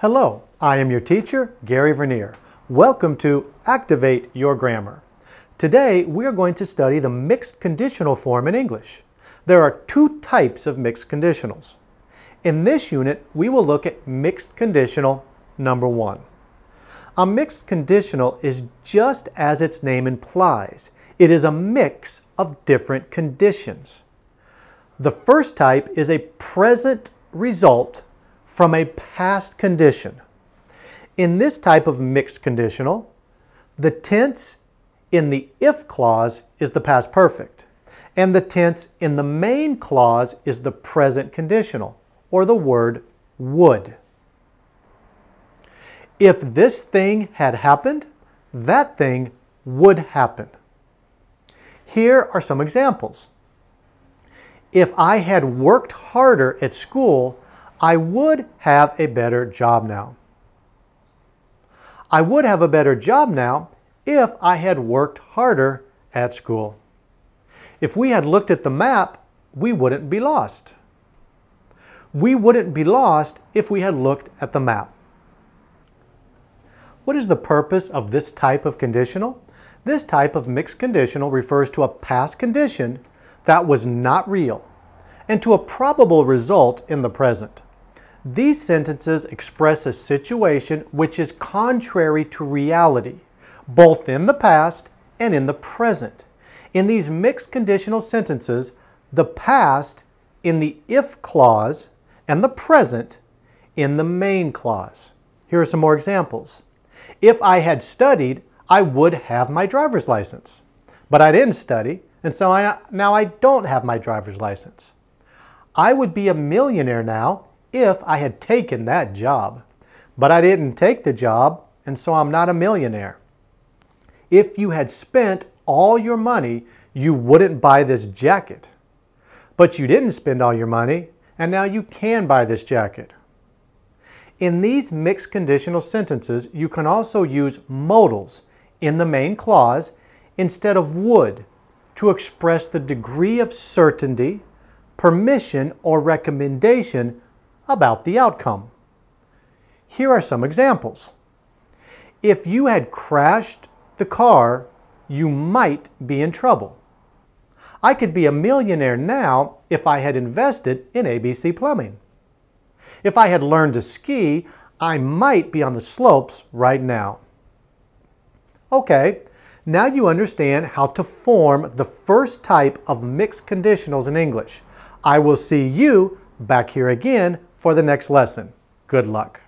Hello, I am your teacher, Gary Vernier. Welcome to Activate Your Grammar. Today, we are going to study the mixed conditional form in English. There are two types of mixed conditionals. In this unit, we will look at mixed conditional number one. A mixed conditional is just as its name implies. It is a mix of different conditions. The first type is a present result from a past condition. In this type of mixed conditional, the tense in the if clause is the past perfect, and the tense in the main clause is the present conditional, or the word would. If this thing had happened, that thing would happen. Here are some examples. If I had worked harder at school, I would have a better job now. I would have a better job now if I had worked harder at school. If we had looked at the map, we wouldn't be lost. We wouldn't be lost if we had looked at the map. What is the purpose of this type of conditional? This type of mixed conditional refers to a past condition that was not real and to a probable result in the present. These sentences express a situation which is contrary to reality, both in the past and in the present. In these mixed conditional sentences, the past in the if clause and the present in the main clause. Here are some more examples. If I had studied, I would have my driver's license. But I didn't study, and so I, now I don't have my driver's license. I would be a millionaire now if I had taken that job. But I didn't take the job, and so I'm not a millionaire. If you had spent all your money, you wouldn't buy this jacket. But you didn't spend all your money, and now you can buy this jacket. In these mixed conditional sentences, you can also use modals in the main clause instead of would to express the degree of certainty, permission, or recommendation about the outcome. Here are some examples. If you had crashed the car, you might be in trouble. I could be a millionaire now if I had invested in ABC Plumbing. If I had learned to ski, I might be on the slopes right now. Okay, now you understand how to form the first type of mixed conditionals in English. I will see you back here again for the next lesson. Good luck.